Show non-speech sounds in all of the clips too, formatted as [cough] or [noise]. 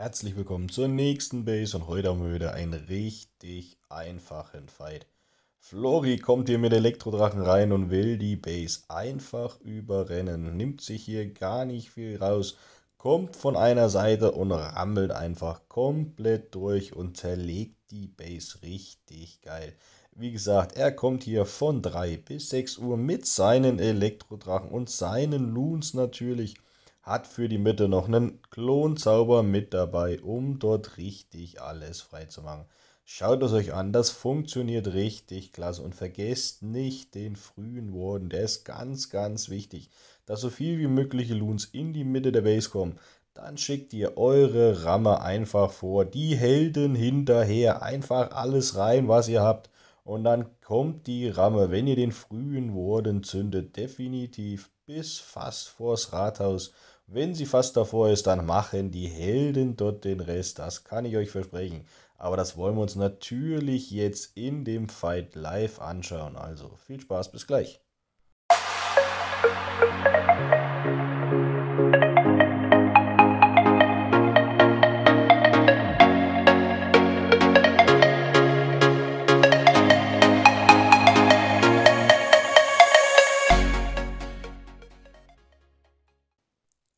Herzlich willkommen zur nächsten Base und heute haben wir wieder einen richtig einfachen Fight. Flori kommt hier mit Elektrodrachen rein und will die Base einfach überrennen. Nimmt sich hier gar nicht viel raus, kommt von einer Seite und rammelt einfach komplett durch und zerlegt die Base richtig geil. Wie gesagt, er kommt hier von 3 bis 6 Uhr mit seinen Elektrodrachen und seinen Loons natürlich hat für die Mitte noch einen Klonzauber mit dabei, um dort richtig alles freizumachen. Schaut es euch an, das funktioniert richtig klasse und vergesst nicht den frühen Warden, der ist ganz, ganz wichtig, dass so viel wie mögliche Loons in die Mitte der Base kommen. Dann schickt ihr eure Ramme einfach vor, die Helden hinterher, einfach alles rein, was ihr habt. Und dann kommt die Ramme, wenn ihr den frühen Warden zündet, definitiv bis fast vors Rathaus wenn sie fast davor ist, dann machen die Helden dort den Rest. Das kann ich euch versprechen. Aber das wollen wir uns natürlich jetzt in dem Fight live anschauen. Also viel Spaß, bis gleich.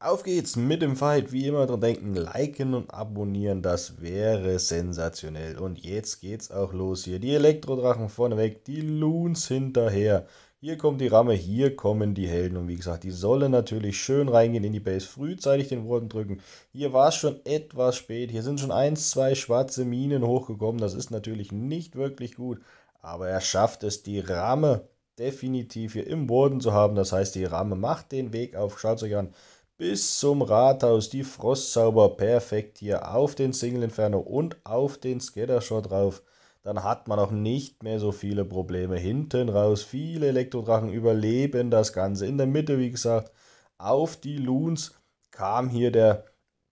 Auf geht's mit dem Fight. Wie immer dran denken, liken und abonnieren, das wäre sensationell. Und jetzt geht's auch los hier. Die Elektrodrachen vorneweg, die Loons hinterher. Hier kommt die Ramme, hier kommen die Helden. Und wie gesagt, die sollen natürlich schön reingehen in die Base, frühzeitig den Worten drücken. Hier war es schon etwas spät. Hier sind schon ein, zwei schwarze Minen hochgekommen. Das ist natürlich nicht wirklich gut. Aber er schafft es, die Ramme definitiv hier im Boden zu haben. Das heißt, die Ramme macht den Weg auf. Schaut euch an bis zum Rathaus die Frostzauber perfekt hier auf den Single Inferno und auf den Scattershot drauf. Dann hat man auch nicht mehr so viele Probleme hinten raus. Viele Elektrodrachen überleben das Ganze. In der Mitte, wie gesagt, auf die Loons kam hier der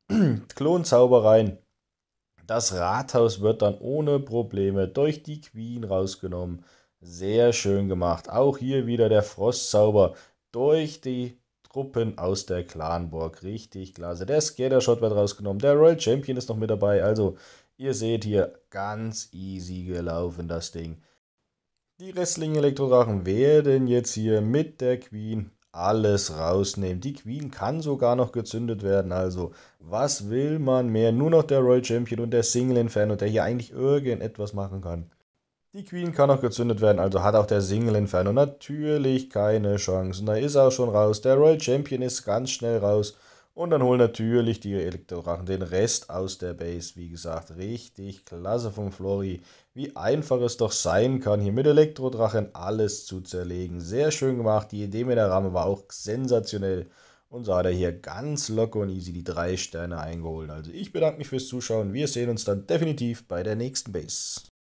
[clears throat] Klonzauber rein. Das Rathaus wird dann ohne Probleme durch die Queen rausgenommen. Sehr schön gemacht. Auch hier wieder der Frostzauber durch die Truppen aus der Clanburg. Richtig klasse. Der Skater-Shot wird rausgenommen. Der Royal Champion ist noch mit dabei. Also, ihr seht hier, ganz easy gelaufen das Ding. Die Wrestling Elektrodrachen werden jetzt hier mit der Queen alles rausnehmen. Die Queen kann sogar noch gezündet werden. Also, was will man mehr? Nur noch der Royal Champion und der Single Inferno, der hier eigentlich irgendetwas machen kann. Die Queen kann auch gezündet werden, also hat auch der Single Inferno natürlich keine Chance. Und da ist er auch schon raus. Der Royal Champion ist ganz schnell raus. Und dann holen natürlich die Elektrodrachen den Rest aus der Base. Wie gesagt, richtig klasse vom Flori. Wie einfach es doch sein kann, hier mit Elektrodrachen alles zu zerlegen. Sehr schön gemacht. Die Idee mit der Ramme war auch sensationell. Und so hat er hier ganz locker und easy die drei Sterne eingeholt. Also ich bedanke mich fürs Zuschauen. Wir sehen uns dann definitiv bei der nächsten Base.